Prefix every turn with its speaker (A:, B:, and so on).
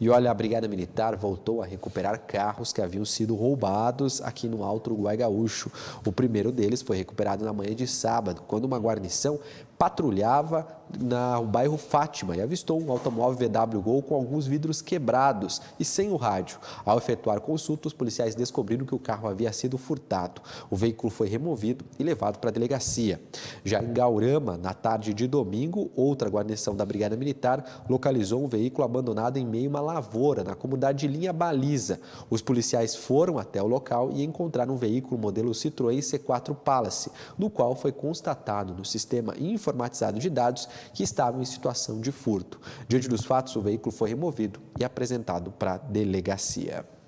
A: E olha, a Brigada Militar voltou a recuperar carros que haviam sido roubados aqui no Alto Uruguai Gaúcho. O primeiro deles foi recuperado na manhã de sábado, quando uma guarnição patrulhava no bairro Fátima e avistou um automóvel VW Gol com alguns vidros quebrados e sem o rádio. Ao efetuar consulta, os policiais descobriram que o carro havia sido furtado. O veículo foi removido e levado para a delegacia. Já em Gaurama, na tarde de domingo, outra guarnição da Brigada Militar localizou um veículo abandonado em meio a uma lavoura, na comunidade de Linha Baliza. Os policiais foram até o local e encontraram um veículo modelo Citroën C4 Palace, no qual foi constatado no sistema informático informatizado de dados que estavam em situação de furto. Diante dos fatos, o veículo foi removido e apresentado para a delegacia.